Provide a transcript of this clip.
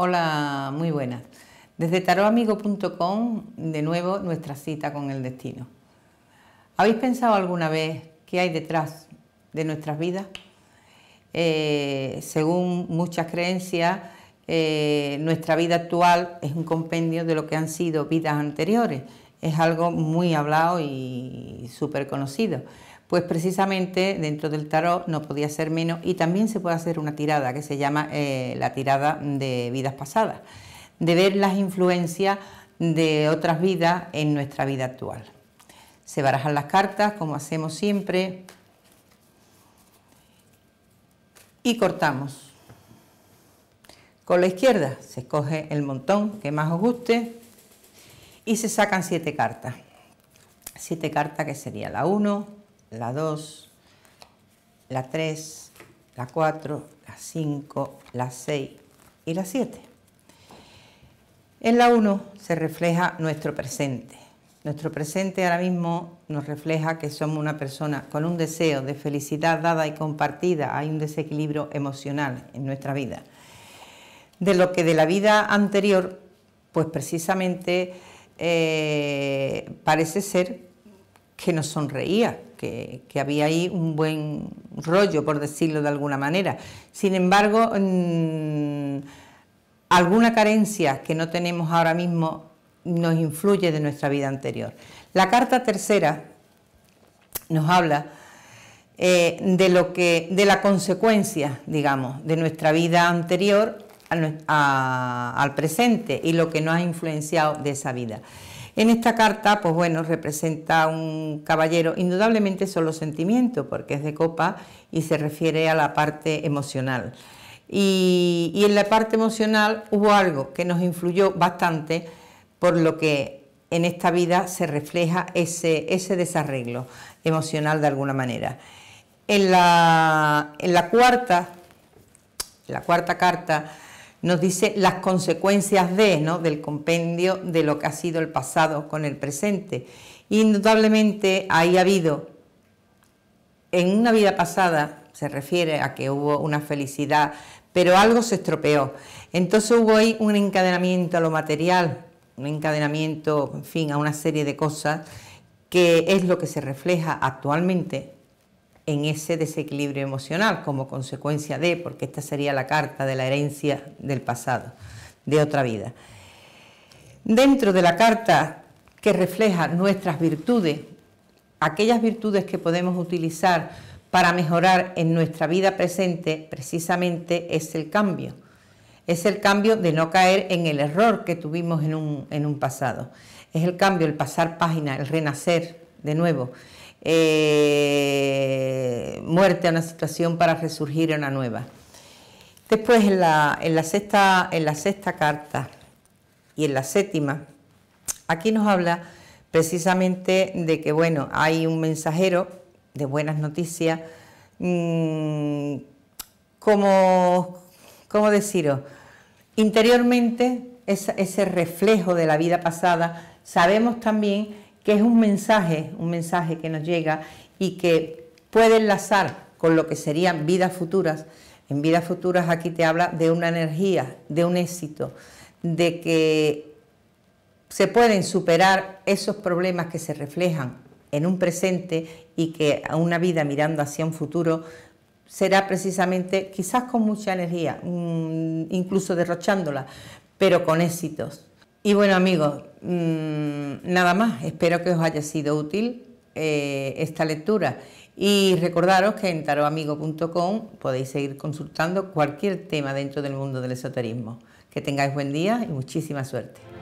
Hola, muy buenas. Desde tarotamigo.com, de nuevo nuestra cita con el destino. ¿Habéis pensado alguna vez qué hay detrás de nuestras vidas? Eh, según muchas creencias, eh, nuestra vida actual es un compendio de lo que han sido vidas anteriores. Es algo muy hablado y súper conocido. Pues precisamente dentro del tarot no podía ser menos y también se puede hacer una tirada que se llama eh, la tirada de vidas pasadas, de ver las influencias de otras vidas en nuestra vida actual. Se barajan las cartas como hacemos siempre y cortamos. Con la izquierda se escoge el montón que más os guste y se sacan siete cartas. Siete cartas que sería la 1, la 2, la 3, la 4, la 5, la 6 y la 7. En la 1 se refleja nuestro presente. Nuestro presente ahora mismo nos refleja que somos una persona con un deseo de felicidad dada y compartida. Hay un desequilibrio emocional en nuestra vida. De lo que de la vida anterior, pues precisamente eh, parece ser que nos sonreía, que, había ahí un buen rollo, por decirlo de alguna manera. Sin embargo, mm, alguna carencia que no tenemos ahora mismo nos influye de nuestra vida anterior. La carta tercera nos habla eh, de lo que, de la consecuencia, digamos, de nuestra vida anterior al presente y lo que nos ha influenciado de esa vida. En esta carta, pues bueno, representa un caballero, indudablemente solo sentimiento, porque es de copa y se refiere a la parte emocional. Y, en la parte emocional hubo algo que nos influyó bastante, por lo que en esta vida se refleja ese, desarreglo emocional de alguna manera. En en la cuarta, la cuarta carta, nos dice las consecuencias de, ¿no? del compendio de lo que ha sido el pasado con el presente. Indudablemente ahí ha habido, en una vida pasada, se refiere a que hubo una felicidad, pero algo se estropeó. Entonces hubo ahí un encadenamiento a lo material, un encadenamiento, en fin, a una serie de cosas, que es lo que se refleja actualmente en ese desequilibrio emocional como consecuencia de, porque esta sería la carta de la herencia del pasado, de otra vida. Dentro de la carta que refleja nuestras virtudes, aquellas virtudes que podemos utilizar para mejorar en nuestra vida presente, precisamente es el cambio. Es el cambio de no caer en el error que tuvimos en un, en un pasado. Es el cambio, el pasar página, el renacer de nuevo eh, muerte a una situación para resurgir en una nueva. Después en la, sexta, en la sexta carta y en la séptima, aquí nos habla precisamente de que bueno, hay un mensajero de buenas noticias, mm, ...como... como, deciros? Interiormente, ese reflejo de la vida pasada, sabemos también que es un mensaje, un mensaje que nos llega y que puede enlazar con lo que serían vidas futuras. En vidas futuras aquí te habla de una energía, de un éxito, de que se pueden superar esos problemas que se reflejan en un presente y que a una vida mirando hacia un futuro será precisamente quizás con mucha energía, mm, incluso derrochándola, pero con éxitos. Y bueno amigos, Mm, nada más, espero que os haya sido útil eh, esta lectura y recordaros que en taroamigo.com podéis seguir consultando cualquier tema dentro del mundo del esoterismo. Que tengáis buen día y muchísima suerte.